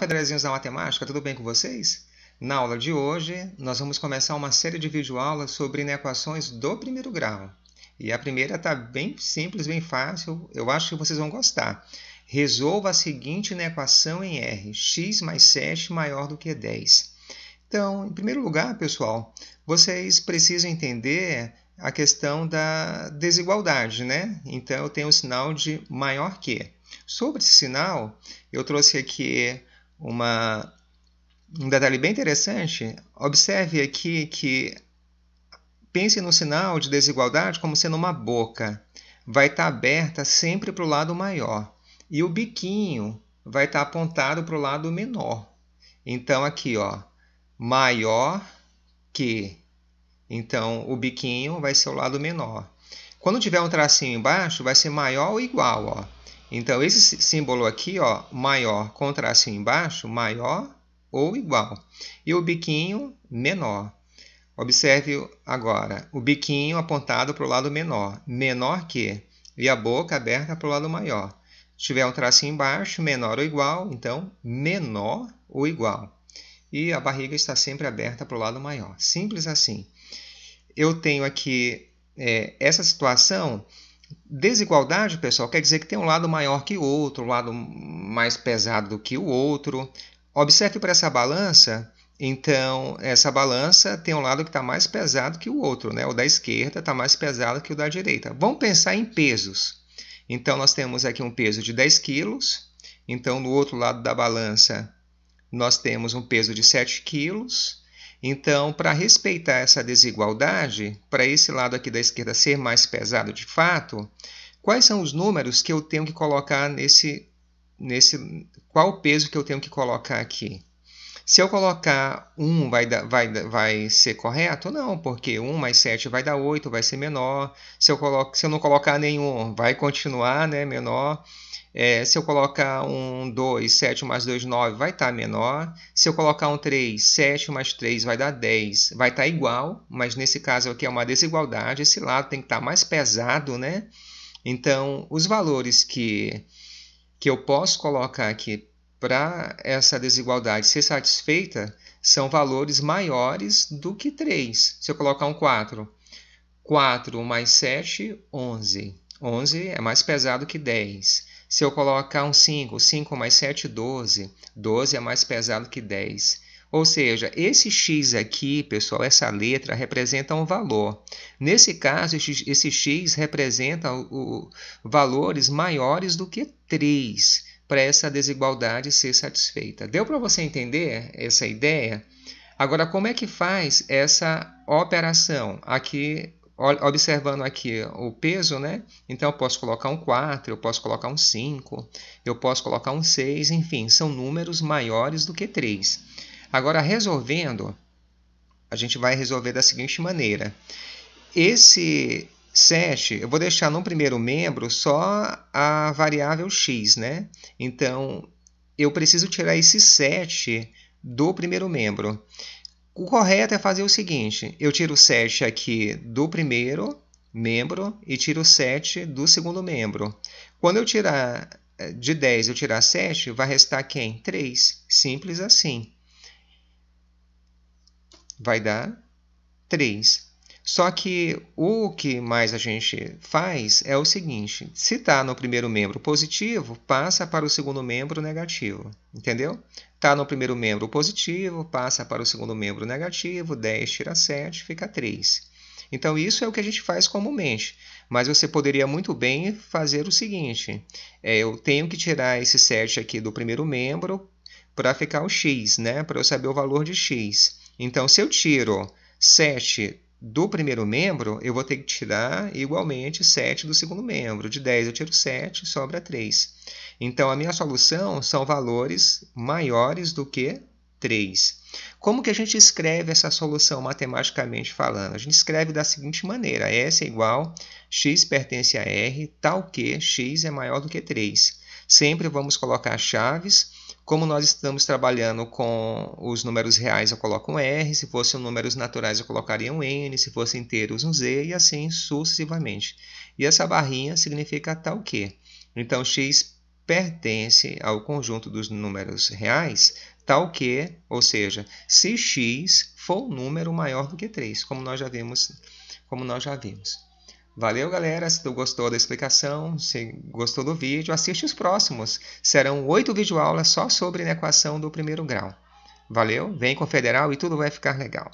Pedrezinhos da Matemática, tudo bem com vocês? Na aula de hoje, nós vamos começar uma série de videoaulas sobre inequações do primeiro grau. E a primeira está bem simples, bem fácil, eu acho que vocês vão gostar. Resolva a seguinte inequação em R, x mais 7 maior do que 10. Então, em primeiro lugar, pessoal, vocês precisam entender a questão da desigualdade, né? Então, eu tenho o sinal de maior que. Sobre esse sinal, eu trouxe aqui uma, um detalhe bem interessante. Observe aqui que pense no sinal de desigualdade como sendo uma boca. Vai estar tá aberta sempre para o lado maior. E o biquinho vai estar tá apontado para o lado menor. Então, aqui, ó, maior que. Então, o biquinho vai ser o lado menor. Quando tiver um tracinho embaixo, vai ser maior ou igual, ó. Então, esse símbolo aqui, ó, maior com tracinho embaixo, maior ou igual. E o biquinho menor. Observe agora o biquinho apontado para o lado menor, menor que, e a boca aberta para o lado maior. Se tiver um tracinho embaixo, menor ou igual, então menor ou igual. E a barriga está sempre aberta para o lado maior. Simples assim. Eu tenho aqui é, essa situação Desigualdade, pessoal, quer dizer que tem um lado maior que o outro, um lado mais pesado do que o outro. Observe para essa balança, então, essa balança tem um lado que está mais pesado que o outro, né? O da esquerda está mais pesado que o da direita. Vamos pensar em pesos. Então, nós temos aqui um peso de 10 quilos. Então, no outro lado da balança, nós temos um peso de 7 quilos. Então, para respeitar essa desigualdade, para esse lado aqui da esquerda ser mais pesado de fato, quais são os números que eu tenho que colocar nesse, nesse qual o peso que eu tenho que colocar aqui? Se eu colocar 1 vai, dar, vai, vai ser correto? Não, porque 1 mais 7 vai dar 8, vai ser menor. Se eu, coloco, se eu não colocar nenhum, vai continuar né, menor. É, se eu colocar um 2, 7 mais 2, 9, vai estar tá menor. Se eu colocar um 3, 7 mais 3 vai dar 10, vai estar tá igual, mas nesse caso aqui é uma desigualdade, esse lado tem que estar tá mais pesado, né? Então, os valores que, que eu posso colocar aqui para essa desigualdade ser satisfeita são valores maiores do que 3. Se eu colocar um 4, 4 mais 7, 11. 11 é mais pesado que 10. Se eu colocar um 5, 5 mais 7, 12. 12 é mais pesado que 10. Ou seja, esse x aqui, pessoal, essa letra, representa um valor. Nesse caso, esse x representa o, o valores maiores do que 3 para essa desigualdade ser satisfeita. Deu para você entender essa ideia? Agora, como é que faz essa operação? Aqui, observando aqui o peso, né? Então, eu posso colocar um 4, eu posso colocar um 5, eu posso colocar um 6, enfim, são números maiores do que 3. Agora, resolvendo, a gente vai resolver da seguinte maneira. Esse 7, eu vou deixar no primeiro membro só a variável x, né? Então, eu preciso tirar esse 7 do primeiro membro. O correto é fazer o seguinte, eu tiro o 7 aqui do primeiro membro e tiro o 7 do segundo membro. Quando eu tirar eh, de 10 eu tirar 7, vai restar quem? 3. Simples assim. Vai dar 3. Só que o que mais a gente faz é o seguinte: se está no primeiro membro positivo, passa para o segundo membro negativo, entendeu? Está no primeiro membro positivo, passa para o segundo membro negativo, 10 tira 7, fica 3. Então, isso é o que a gente faz comumente. Mas você poderia muito bem fazer o seguinte: é, eu tenho que tirar esse 7 aqui do primeiro membro para ficar o x, né? Para eu saber o valor de x. Então, se eu tiro 7 do primeiro membro, eu vou ter que tirar igualmente 7 do segundo membro. De 10 eu tiro 7, sobra 3. Então, a minha solução são valores maiores do que 3. Como que a gente escreve essa solução matematicamente falando? A gente escreve da seguinte maneira, S é igual, x pertence a R, tal que x é maior do que 3. Sempre vamos colocar chaves como nós estamos trabalhando com os números reais, eu coloco um R, se fossem números naturais, eu colocaria um N, se fossem inteiros, um Z, e assim sucessivamente. E essa barrinha significa tal que. Então, x pertence ao conjunto dos números reais, tal que, ou seja, se x for um número maior do que 3, como nós já vimos, como nós já vimos. Valeu, galera. Se tu gostou da explicação, se gostou do vídeo, assiste os próximos. Serão oito videoaulas só sobre inequação do primeiro grau. Valeu, vem com o Federal e tudo vai ficar legal.